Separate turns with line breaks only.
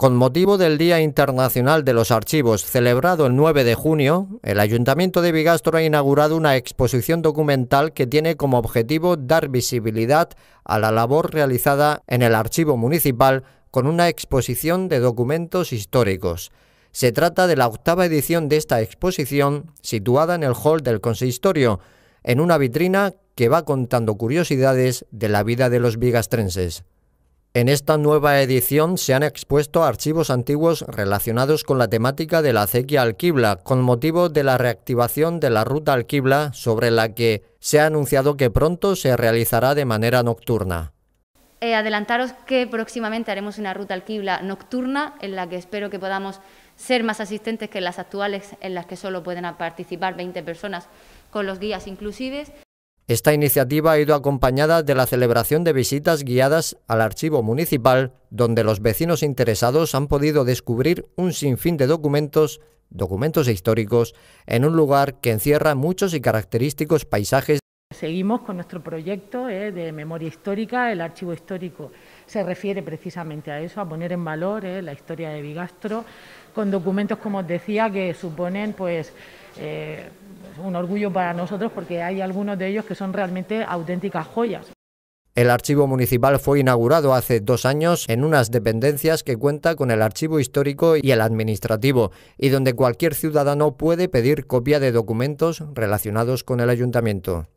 Con motivo del Día Internacional de los Archivos, celebrado el 9 de junio, el Ayuntamiento de Bigastro ha inaugurado una exposición documental que tiene como objetivo dar visibilidad a la labor realizada en el Archivo Municipal con una exposición de documentos históricos. Se trata de la octava edición de esta exposición, situada en el hall del consistorio, en una vitrina que va contando curiosidades de la vida de los bigastrenses. En esta nueva edición se han expuesto archivos antiguos relacionados con la temática de la acequia Alquibla, con motivo de la reactivación de la ruta Alquibla, sobre la que se ha anunciado que pronto se realizará de manera nocturna.
Eh, adelantaros que próximamente haremos una ruta Alquibla nocturna, en la que espero que podamos ser más asistentes que las actuales, en las que solo pueden participar 20 personas, con los guías inclusivos.
Esta iniciativa ha ido acompañada de la celebración de visitas guiadas al archivo municipal, donde los vecinos interesados han podido descubrir un sinfín de documentos, documentos históricos, en un lugar que encierra muchos y característicos paisajes.
Seguimos con nuestro proyecto eh, de memoria histórica, el archivo histórico se refiere precisamente a eso, a poner en valor eh, la historia de Bigastro, con documentos, como os decía, que suponen pues eh, un orgullo para nosotros porque hay algunos de ellos que son realmente auténticas joyas.
El archivo municipal fue inaugurado hace dos años en unas dependencias que cuenta con el archivo histórico y el administrativo, y donde cualquier ciudadano puede pedir copia de documentos relacionados con el ayuntamiento.